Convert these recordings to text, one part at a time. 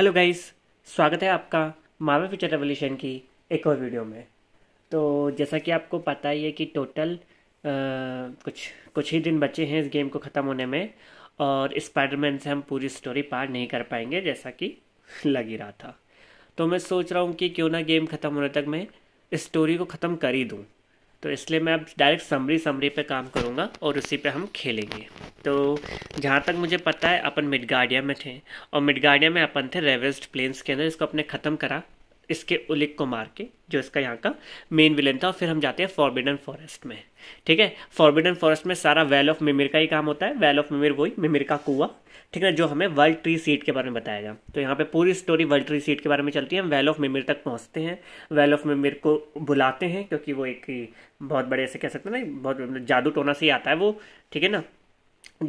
hello guys स्वागत है आपका मावे फ्यूचर रेवोल्यूशन की एक और वीडियो में तो जैसा कि आपको पता ही है कि टोटल आ, कुछ कुछ ही दिन बचे हैं इस गेम को ख़त्म होने में और स्पाइडरमैन से हम पूरी स्टोरी पार नहीं कर पाएंगे जैसा कि लग ही रहा था तो मैं सोच रहा हूँ कि क्यों ना गेम ख़त्म होने तक मैं स्टोरी को ख़त्म कर ही दूँ तो इसलिए मैं अब डायरेक्ट समरी समरी पे काम करूँगा और उसी पे हम खेलेंगे तो जहाँ तक मुझे पता है अपन मिडगार्डिया में थे और मिडगार्डिया में अपन थे रेवेस्ट प्लेन्स के अंदर इसको अपने ख़त्म करा इसके उलिक को मार के जो इसका यहाँ का मेन विलेन था और फिर हम जाते हैं फॉरबिडन फॉरेस्ट में ठीक है फॉरबिडन फॉरेस्ट में सारा वेल ऑफ मेमिर का ही काम होता है वेल ऑफ मिमिर वही मेमिर का कुआ ठीक है जो हमें वर्ल्ड ट्री सीट के बारे में बताएगा तो यहाँ पे पूरी स्टोरी वर्ल्ड ट्री सीट के बारे में चलती है हम वेल ऑफ मेमिर तक पहुँचते हैं वेल ऑफ मेमिर को बुलाते हैं क्योंकि वो एक बहुत बड़े ऐसे कह सकते हैं ना बहुत जादू टोना से ही आता है वो ठीक है ना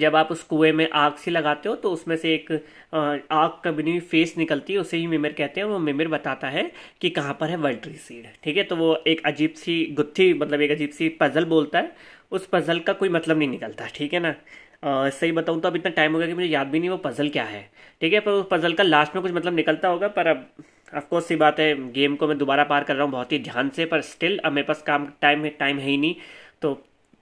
जब आप उस कुएं में आग सी लगाते हो तो उसमें से एक आग का बनी हुई फेस निकलती है उसे ही मिमिर कहते हैं वो मिमिर बताता है कि कहाँ पर है वर्ल्ट्री सीड ठीक है तो वो एक अजीब सी गुत्थी मतलब एक अजीब सी पज़ल बोलता है उस पज़ल का कोई मतलब नहीं निकलता ठीक है ना आ, सही बताऊँ तो अब इतना टाइम हो गया कि मुझे याद भी नहीं वो पज़ल क्या है ठीक है पर उस पज़ल का लास्ट में कुछ मतलब निकलता होगा पर अब ऑफकोर्स सी बात है गेम को मैं दोबारा पार कर रहा हूँ बहुत ही ध्यान से पर स्टिल अब मेरे पास काम टाइम टाइम है ही नहीं तो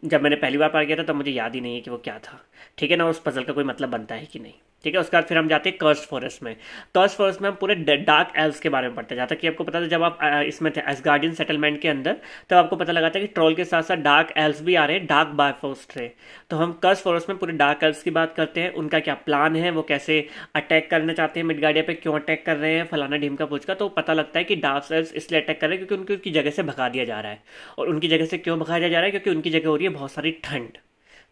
जब मैंने पहली बार पार किया था तब तो मुझे याद ही नहीं है कि वो क्या था ठीक है ना उस पज़ल का कोई मतलब बनता है कि नहीं ठीक है उसके बाद फिर हम जाते हैं कर्स फॉरेस्ट में कर्स फॉरेस्ट में हम पूरे डार्क एल्स के बारे में पढ़ते हैं जहाँ तक कि आपको पता था जब आप इसमें थे एस गार्डियन सेटलमेंट के अंदर तब आपको पता लगा था कि ट्रोल के साथ साथ डार्क एल्स भी आ रहे हैं डार्क बायफोस्ट रहे तो हम कर्स फॉरेस्ट में पूरे डार्क एल्स की बात करते हैं उनका क्या प्लान है वो कैसे अटैक करना चाहते हैं मिड गार्डिया पर क्यों अटैक कर रहे हैं फलाना का पूछ का तो पता लगता है कि डार्क एल्स इसलिए अटैक कर रहे हैं क्योंकि उनकी उनकी जगह से भगा दिया जा रहा है और उनकी जगह से क्यों भगाया जा रहा है क्योंकि उनकी जगह हो रही है बहुत सारी ठंड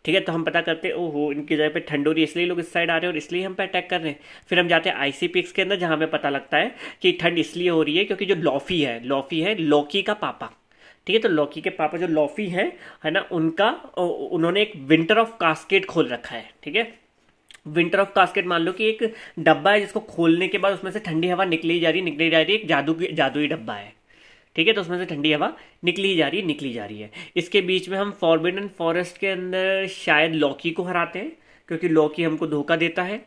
ठीक है तो हम पता करते हैं ओहो इनकी जगह पे ठंडोरी इसलिए लोग इस साइड आ रहे हैं और इसलिए हम पे अटैक कर रहे हैं फिर हम जाते हैं आईसी पिक्स के अंदर जहाँ पे पता लगता है कि ठंड इसलिए हो रही है क्योंकि जो लॉफी है लॉफी है लौकी का पापा ठीक है तो लौकी के पापा जो लॉफी है है ना उनका उन्होंने एक विंटर ऑफ कास्केट खोल रखा है ठीक है विंटर ऑफ कास्केट मान लो कि एक डब्बा है जिसको खोलने के बाद उसमें से ठंडी हवा निकली जा रही निकली जा रही एक जादू की जादुई डब्बा है ठीक है तो उसमें से ठंडी हवा निकली जा रही है निकली जा रही है इसके बीच में हम फॉरबिडन फॉरेस्ट के अंदर शायद लौकी को हराते हैं क्योंकि लौकी हमको धोखा देता है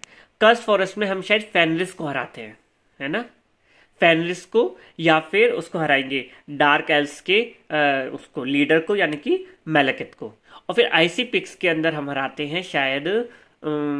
कर्स फॉरेस्ट में हम शायद फैनरिस को हराते हैं है ना फैनरिस को या फिर उसको हराएंगे डार्क एल्स के आ, उसको लीडर को यानी कि मेलकित को और फिर आईसी पिक्स के अंदर हम हराते हैं शायद अम,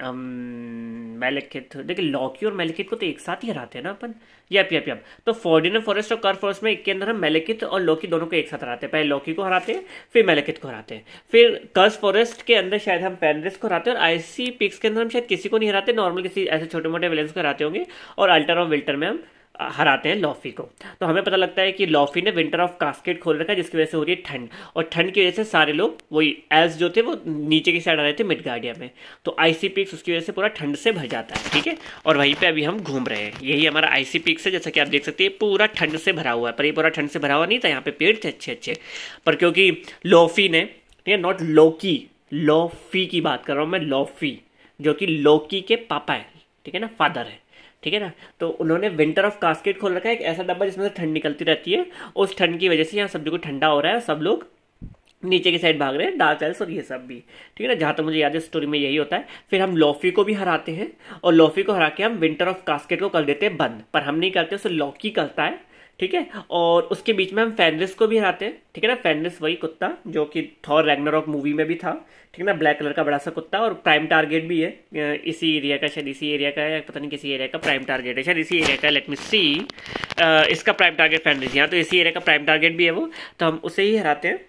अम, मेलिकिथ देखिए लॉकी और मेलेखित को तो एक साथ ही हराते हैं ना अपन यप यप यप तो फॉर्डिनर फॉरेस्ट और कर फॉरेस्ट में के अंदर हम मेलिकिथ और लॉकी दोनों को एक साथ हराते हैं पहले लॉकी को हराते हैं फिर मेलिकिथ को हराते हैं फिर कर्स फॉरेस्ट के अंदर शायद हम पेनरिस को हराते हैं और आईसी पिक्स के अंदर हम शायद किसी को नहीं हराते नॉर्मल किसी ऐसे छोटे मोटे विलेंस को हराते होंगे और अल्टर और विल्टर में हम हराते हैं लॉफी को तो हमें पता लगता है कि लॉफी ने विंटर ऑफ कास्केट खोल रखा है जिसकी वजह से हो रही है ठंड और ठंड की वजह से सारे लोग वही एल्स जो थे वो नीचे की साइड आ रहे थे मिड गार्डिया में तो आईसी पिक्स उसकी वजह से पूरा ठंड से भर जाता है ठीक है और वहीं पर अभी हम घूम रहे हैं यही हमारा आईसी पिक्स है जैसा कि आप देख सकते हैं पूरा ठंड से भरा हुआ है पर ये पूरा ठंड से भरा हुआ नहीं था यहाँ पे पेड़ थे अच्छे अच्छे पर क्योंकि लॉफी ने ठीक है नॉट लोकी लॉफी की बात कर रहा हूँ मैं लॉफी जो कि लोकी के पापा है ठीक है ना फादर है ठीक है ना तो उन्होंने विंटर ऑफ कास्केट खोल रखा है एक ऐसा डब्बा जिसमें से ठंड निकलती रहती है उस ठंड की वजह से यहाँ सब जगह ठंडा हो रहा है सब लोग नीचे की साइड भाग रहे हैं डार्क एल्स और ये सब भी ठीक है ना जहाँ तक तो मुझे याद है स्टोरी में यही होता है फिर हम लॉफी को भी हराते हैं और लॉफी को हरा के हम विंटर ऑफ कास्केट को कर देते हैं बंद पर हम नहीं करते उसे लॉकी करता है ठीक है और उसके बीच में हम फेनरिस को भी हराते हैं ठीक है ना फेनरिस वही कुत्ता जो कि थॉर ऑफ मूवी में भी था ठीक है ना ब्लैक कलर का बड़ा सा कुत्ता और प्राइम टारगेट भी है इसी एरिया का शायद इसी एरिया का है पता नहीं किसी एरिया का प्राइम टारगेट है शायद इसी एरिया का लेट मी सी इसका प्राइम टारगेट फैनरिस यहाँ तो इसी एरिया का प्राइम टारगेट भी है वो तो हम उसे ही हराते हैं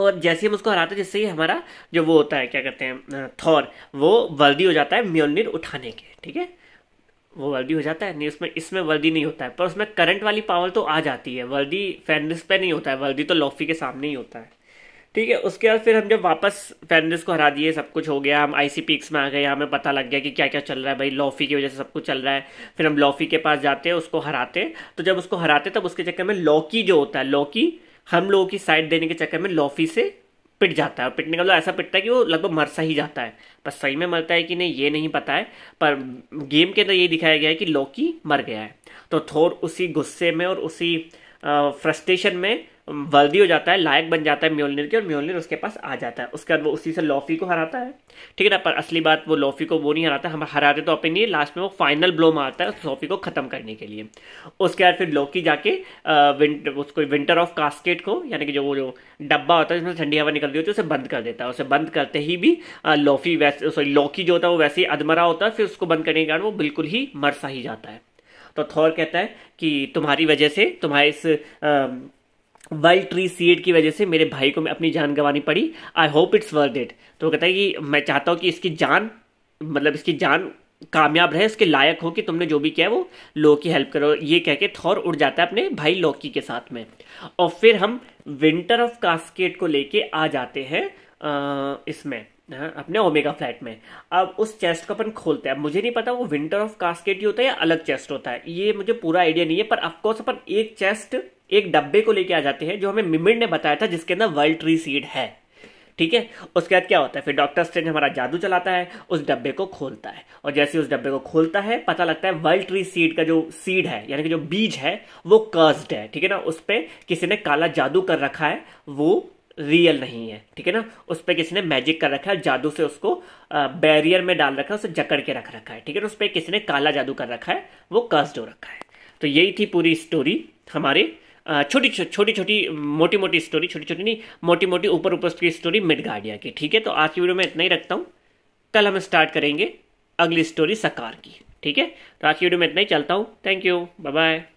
और जैसे हम उसको हराते हैं जिससे ही हमारा जो वो होता है क्या कहते हैं थौर वो वर्दी हो जाता है म्योनिर उठाने के ठीक है वो वर्दी हो जाता है नहीं उसमें इसमें वर्दी नहीं होता है पर उसमें करंट वाली पावर तो आ जाती है वर्दी फैनरिस पे नहीं होता है वर्दी तो लॉफी के सामने ही होता है ठीक है उसके बाद फिर हम जब वापस फैनरिस को हरा दिए सब कुछ हो गया हम आईसी पीक्स में आ गए हमें पता लग गया कि क्या क्या चल रहा है भाई लॉफी की वजह से सब कुछ चल रहा है फिर हम लॉफी के पास जाते हैं उसको हराते तो जब उसको हराते तब उसके चक्कर में लॉकी जो होता है लॉकी हम लोगों की साइड देने के चक्कर में लॉफी से पिट जाता है और पिटने का मतलब ऐसा पिटता है कि वो लगभग मर सा ही जाता है पर सही में मरता है कि नहीं ये नहीं पता है पर गेम के अंदर ये दिखाया गया है कि लौकी मर गया है तो थोर उसी गुस्से में और उसी फ्रस्ट्रेशन में वर्दी हो जाता है लायक बन जाता है म्योलनिर के और म्योलनिर उसके पास आ जाता है उसके बाद वो उसी से लॉफी को हराता है ठीक है ना पर असली बात वो लॉफी को वो नहीं हराता हम हराते तो अपने नहीं लास्ट में वो फाइनल ब्लो मारता है उस लॉफी को ख़त्म करने के लिए उसके बाद फिर लॉकी जाके विंट, उसको विंटर ऑफ कास्केट को यानी कि जो वो जो डब्बा होता है जिसमें ठंडी हवा निकलती होती है उसे बंद कर देता है उसे बंद करते ही भी लॉफी वैसे सॉरी लॉकी जो होता है वो वैसे ही अधमरा होता है फिर उसको बंद करने के कारण वो बिल्कुल ही मरसा ही जाता है तो थौर कहता है कि तुम्हारी वजह से तुम्हारे इस वाइल्ड ट्री सीड की वजह से मेरे भाई को मैं अपनी जान गंवानी पड़ी I hope it's worth it तो कहता है कि मैं चाहता हूँ कि इसकी जान मतलब इसकी जान कामयाब रहे इसके लायक हो कि तुमने जो भी किया वो लोग की हेल्प करो ये कह के थौर उड़ जाता है अपने भाई लौकी के साथ में और फिर हम विंटर ऑफ कास्केट को लेके आ जाते हैं इसमें हाँ, अपने ओमेगा फ्लैट में अब उस चेस्ट को अपन खोलते हैं मुझे नहीं पता वो विंटर ऑफ कास्केट ही होता है या अलग चेस्ट होता है ये मुझे पूरा आइडिया नहीं है पर अफकोर्स अपन एक चेस्ट एक डब्बे को लेके आ जाते हैं जो हमें मिमिड ने बताया था जिसके अंदर वर्ल्ड ट्री सीड है ठीक है उसके बाद क्या होता है फिर डॉक्टर स्ट्रेंज हमारा जादू चलाता है उस डब्बे को खोलता है और जैसे उस डब्बे को खोलता है पता लगता है वर्ल्ड ट्री सीड का जो सीड है यानी कि जो बीज है वो कर्स्ड है ठीक है ना उस पर किसी ने काला जादू कर रखा है वो रियल नहीं है ठीक है ना उस पर किसी ने मैजिक कर रखा है जादू से उसको बैरियर में डाल रखा है उसे जकड़ के रख रखा है ठीक है ना उस पर किसी ने काला जादू कर रखा है वो कर्स्ड हो रखा है तो यही थी पूरी स्टोरी हमारे छोटी छोटी छोटी मोटी मोटी स्टोरी छोटी छोटी नहीं मोटी मोटी ऊपर ऊपर की स्टोरी मिड गार्डिया की ठीक है तो आज की वीडियो में इतना ही रखता हूँ कल हम स्टार्ट करेंगे अगली स्टोरी सकार की ठीक है तो आज की वीडियो में इतना ही चलता हूँ थैंक यू बाय बाय